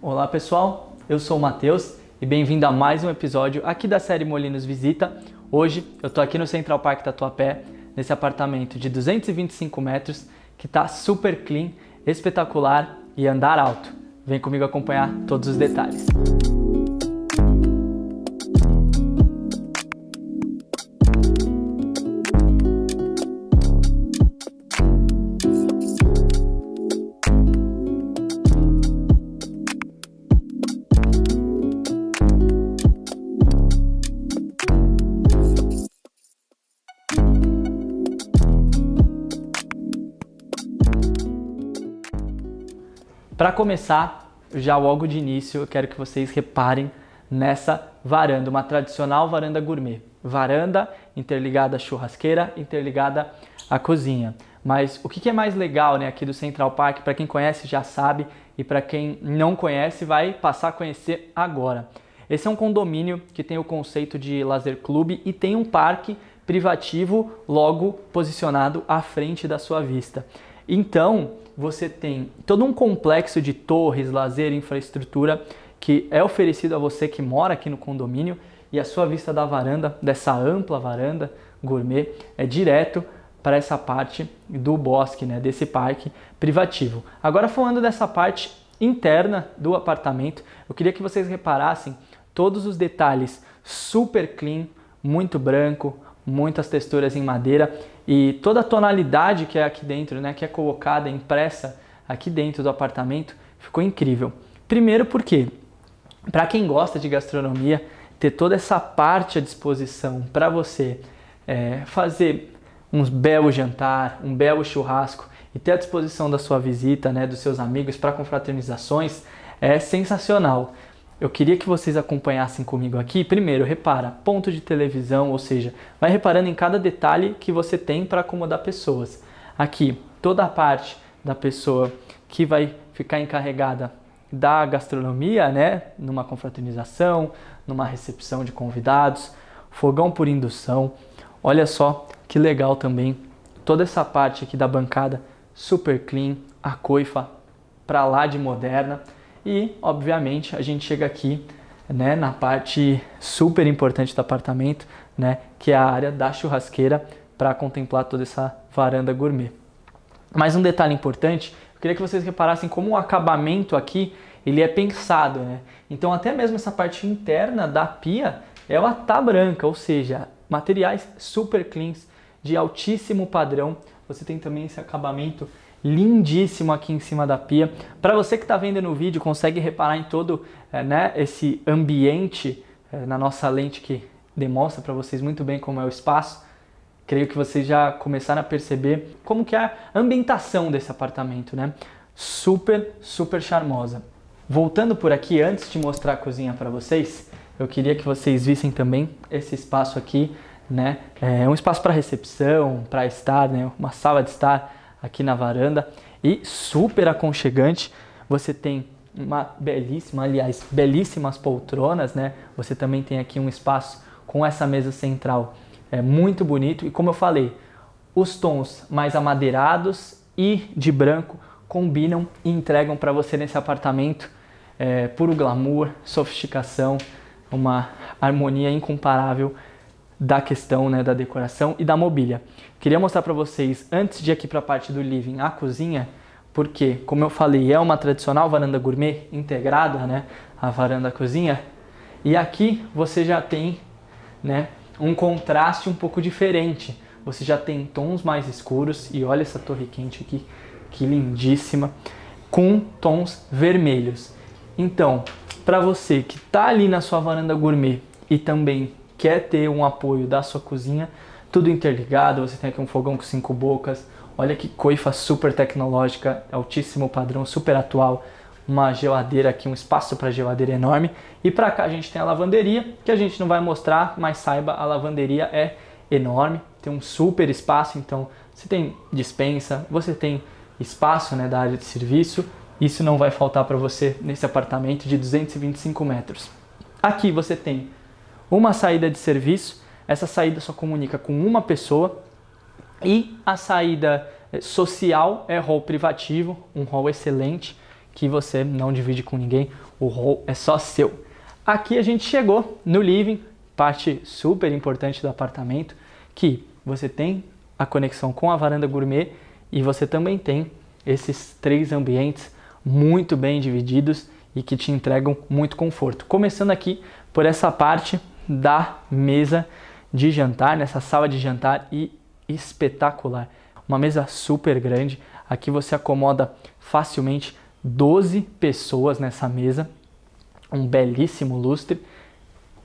Olá pessoal, eu sou o Matheus e bem-vindo a mais um episódio aqui da série Molinos Visita. Hoje eu tô aqui no Central Park Tatuapé, nesse apartamento de 225 metros que tá super clean, espetacular e andar alto. Vem comigo acompanhar todos os detalhes. Para começar, já logo de início, eu quero que vocês reparem nessa varanda, uma tradicional varanda gourmet. Varanda interligada à churrasqueira, interligada à cozinha. Mas o que é mais legal né, aqui do Central Park, para quem conhece já sabe, e para quem não conhece vai passar a conhecer agora. Esse é um condomínio que tem o conceito de lazer clube e tem um parque privativo logo posicionado à frente da sua vista. Então, você tem todo um complexo de torres, lazer, infraestrutura que é oferecido a você que mora aqui no condomínio e a sua vista da varanda, dessa ampla varanda gourmet, é direto para essa parte do bosque, né, desse parque privativo. Agora falando dessa parte interna do apartamento, eu queria que vocês reparassem todos os detalhes super clean, muito branco, muitas texturas em madeira e toda a tonalidade que é aqui dentro, né, que é colocada, impressa aqui dentro do apartamento, ficou incrível. Primeiro porque, para quem gosta de gastronomia, ter toda essa parte à disposição para você é, fazer um belo jantar, um belo churrasco e ter à disposição da sua visita, né, dos seus amigos para confraternizações, é sensacional eu queria que vocês acompanhassem comigo aqui. Primeiro, repara, ponto de televisão, ou seja, vai reparando em cada detalhe que você tem para acomodar pessoas. Aqui, toda a parte da pessoa que vai ficar encarregada da gastronomia, né? Numa confraternização, numa recepção de convidados, fogão por indução. Olha só que legal também toda essa parte aqui da bancada super clean, a coifa para lá de moderna. E, obviamente, a gente chega aqui né, na parte super importante do apartamento, né, que é a área da churrasqueira para contemplar toda essa varanda gourmet. Mais um detalhe importante, eu queria que vocês reparassem como o acabamento aqui ele é pensado, né? Então até mesmo essa parte interna da pia ela tá branca, ou seja, materiais super cleans de altíssimo padrão. Você tem também esse acabamento lindíssimo aqui em cima da pia. Para você que está vendo no vídeo, consegue reparar em todo é, né, esse ambiente é, na nossa lente que demonstra para vocês muito bem como é o espaço. Creio que vocês já começaram a perceber como que é a ambientação desse apartamento, né? Super, super charmosa. Voltando por aqui, antes de mostrar a cozinha para vocês, eu queria que vocês vissem também esse espaço aqui, né? É um espaço para recepção, para estar, né? Uma sala de estar aqui na varanda e super aconchegante. Você tem uma belíssima, aliás, belíssimas poltronas, né? Você também tem aqui um espaço com essa mesa central, é muito bonito e como eu falei, os tons mais amadeirados e de branco combinam e entregam para você nesse apartamento é, puro glamour, sofisticação, uma harmonia incomparável da questão né, da decoração e da mobília. Queria mostrar para vocês, antes de ir aqui para a parte do living, a cozinha, porque, como eu falei, é uma tradicional varanda gourmet integrada, né, a varanda cozinha, e aqui você já tem né, um contraste um pouco diferente. Você já tem tons mais escuros, e olha essa torre quente aqui, que lindíssima, com tons vermelhos. Então, para você que está ali na sua varanda gourmet e também quer ter um apoio da sua cozinha, tudo interligado, você tem aqui um fogão com cinco bocas, olha que coifa super tecnológica, altíssimo padrão, super atual, uma geladeira aqui, um espaço para geladeira enorme. E para cá a gente tem a lavanderia, que a gente não vai mostrar, mas saiba, a lavanderia é enorme, tem um super espaço, então você tem dispensa, você tem espaço né, da área de serviço, isso não vai faltar para você nesse apartamento de 225 metros. Aqui você tem uma saída de serviço, essa saída só comunica com uma pessoa e a saída eh, social é hall privativo, um hall excelente que você não divide com ninguém, o hall é só seu. Aqui a gente chegou no living, parte super importante do apartamento, que você tem a conexão com a varanda gourmet e você também tem esses três ambientes muito bem divididos e que te entregam muito conforto. Começando aqui por essa parte da mesa de jantar, nessa sala de jantar e espetacular. Uma mesa super grande. Aqui você acomoda facilmente 12 pessoas nessa mesa. Um belíssimo lustre.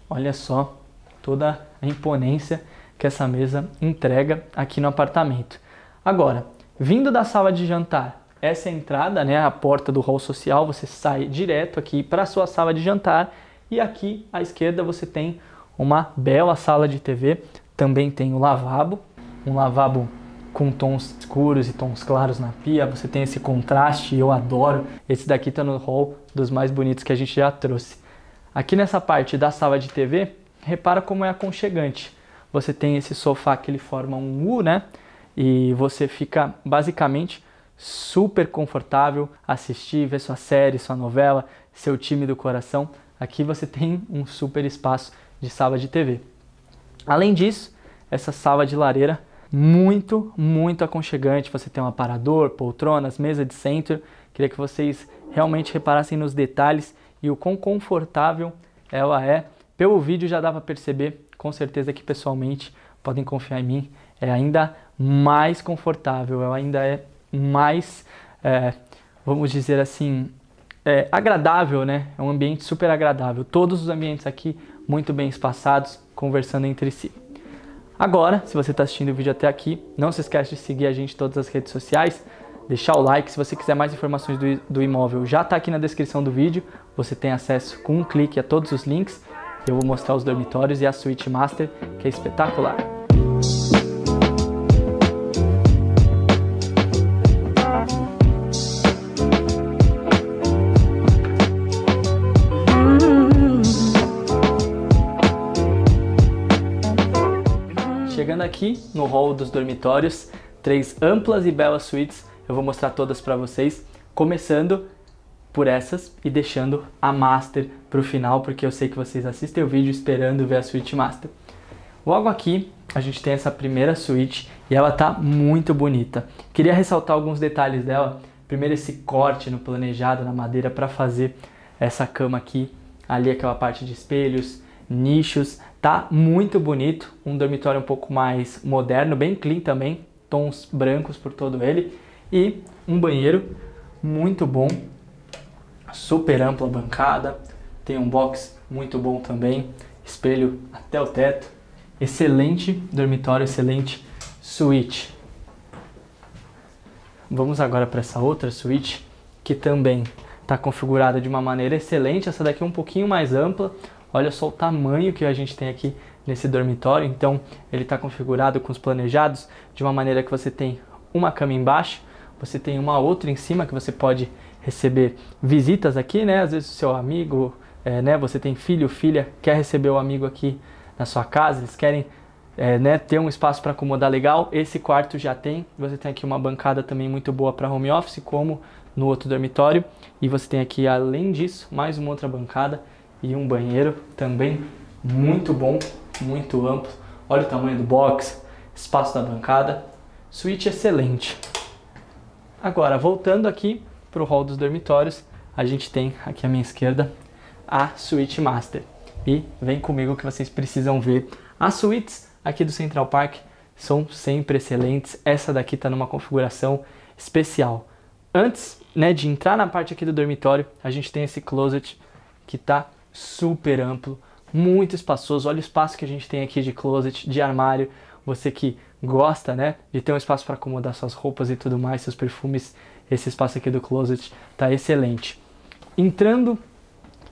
Olha só toda a imponência que essa mesa entrega aqui no apartamento. Agora, vindo da sala de jantar, essa é a entrada, né, a porta do hall social, você sai direto aqui para a sua sala de jantar e aqui à esquerda você tem uma bela sala de TV. Também tem o lavabo, um lavabo com tons escuros e tons claros na pia. Você tem esse contraste, eu adoro. Esse daqui está no hall dos mais bonitos que a gente já trouxe. Aqui nessa parte da sala de TV, repara como é aconchegante. Você tem esse sofá que ele forma um U, né? E você fica basicamente super confortável assistir, ver sua série, sua novela, seu time do coração. Aqui você tem um super espaço de sala de TV. Além disso, essa sala de lareira muito, muito aconchegante. Você tem um aparador, poltronas, mesa de centro. Queria que vocês realmente reparassem nos detalhes e o quão confortável ela é. Pelo vídeo já dá para perceber, com certeza que pessoalmente podem confiar em mim, é ainda mais confortável, ela ainda é mais, é, vamos dizer assim, é, agradável, né? É um ambiente super agradável. Todos os ambientes aqui muito bem espaçados, conversando entre si. Agora, se você está assistindo o vídeo até aqui, não se esquece de seguir a gente em todas as redes sociais, deixar o like. Se você quiser mais informações do, do imóvel, já está aqui na descrição do vídeo. Você tem acesso com um clique a todos os links. Eu vou mostrar os dormitórios e a suíte master, que é espetacular. aqui no hall dos dormitórios, três amplas e belas suítes. Eu vou mostrar todas para vocês, começando por essas e deixando a master para o final, porque eu sei que vocês assistem o vídeo esperando ver a suíte master. Logo aqui, a gente tem essa primeira suíte e ela tá muito bonita. Queria ressaltar alguns detalhes dela. Primeiro esse corte no planejado na madeira para fazer essa cama aqui, ali aquela parte de espelhos, nichos, tá muito bonito, um dormitório um pouco mais moderno, bem clean também, tons brancos por todo ele e um banheiro muito bom, super ampla bancada, tem um box muito bom também, espelho até o teto, excelente dormitório, excelente suíte. Vamos agora para essa outra suíte que também está configurada de uma maneira excelente. Essa daqui é um pouquinho mais ampla, Olha só o tamanho que a gente tem aqui nesse dormitório. Então, ele está configurado com os planejados de uma maneira que você tem uma cama embaixo, você tem uma outra em cima que você pode receber visitas aqui, né? Às vezes o seu amigo, é, né? Você tem filho, filha, quer receber o amigo aqui na sua casa, eles querem é, né, ter um espaço para acomodar legal. Esse quarto já tem. Você tem aqui uma bancada também muito boa para home office, como no outro dormitório. E você tem aqui, além disso, mais uma outra bancada e um banheiro também muito bom, muito amplo. Olha o tamanho do box, espaço da bancada, suíte excelente. Agora, voltando aqui para o hall dos dormitórios, a gente tem aqui à minha esquerda a suíte master. E vem comigo que vocês precisam ver. As suítes aqui do Central Park são sempre excelentes. Essa daqui está numa configuração especial. Antes né, de entrar na parte aqui do dormitório, a gente tem esse closet que está super amplo, muito espaçoso. Olha o espaço que a gente tem aqui de closet, de armário. Você que gosta, né, de ter um espaço para acomodar suas roupas e tudo mais, seus perfumes, esse espaço aqui do closet tá excelente. Entrando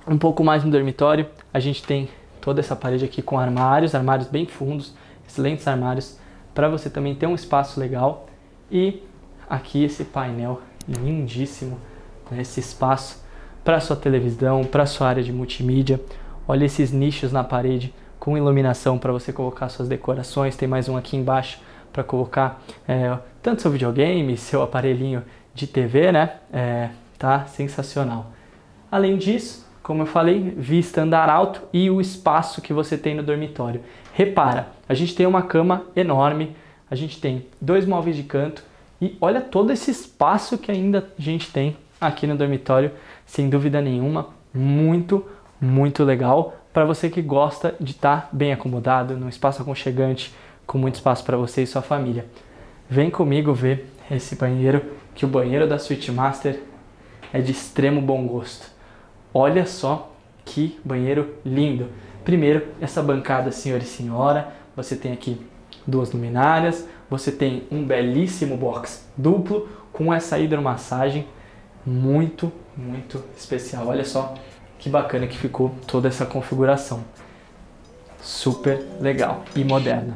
um pouco mais no dormitório, a gente tem toda essa parede aqui com armários, armários bem fundos, excelentes armários, para você também ter um espaço legal. E aqui esse painel lindíssimo, né, esse espaço para sua televisão, para sua área de multimídia. Olha esses nichos na parede com iluminação para você colocar suas decorações. Tem mais um aqui embaixo para colocar é, tanto seu videogame, seu aparelhinho de TV, né? É, tá sensacional. Além disso, como eu falei, vista andar alto e o espaço que você tem no dormitório. Repara, a gente tem uma cama enorme, a gente tem dois móveis de canto e olha todo esse espaço que ainda a gente tem aqui no dormitório, sem dúvida nenhuma, muito, muito legal para você que gosta de estar tá bem acomodado, num espaço aconchegante, com muito espaço para você e sua família. Vem comigo ver esse banheiro, que o banheiro da Suite Master é de extremo bom gosto. Olha só que banheiro lindo. Primeiro, essa bancada, senhor e senhora, você tem aqui duas luminárias, você tem um belíssimo box duplo com essa hidromassagem muito, muito especial. Olha só que bacana que ficou toda essa configuração. Super legal e moderna.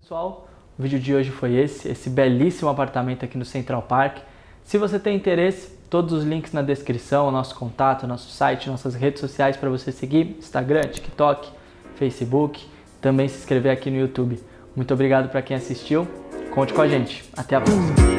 Pessoal, o vídeo de hoje foi esse, esse belíssimo apartamento aqui no Central Park. Se você tem interesse, todos os links na descrição, nosso contato, nosso site, nossas redes sociais para você seguir, Instagram, TikTok, Facebook, também se inscrever aqui no YouTube. Muito obrigado para quem assistiu. Conte com a gente. Até a próxima.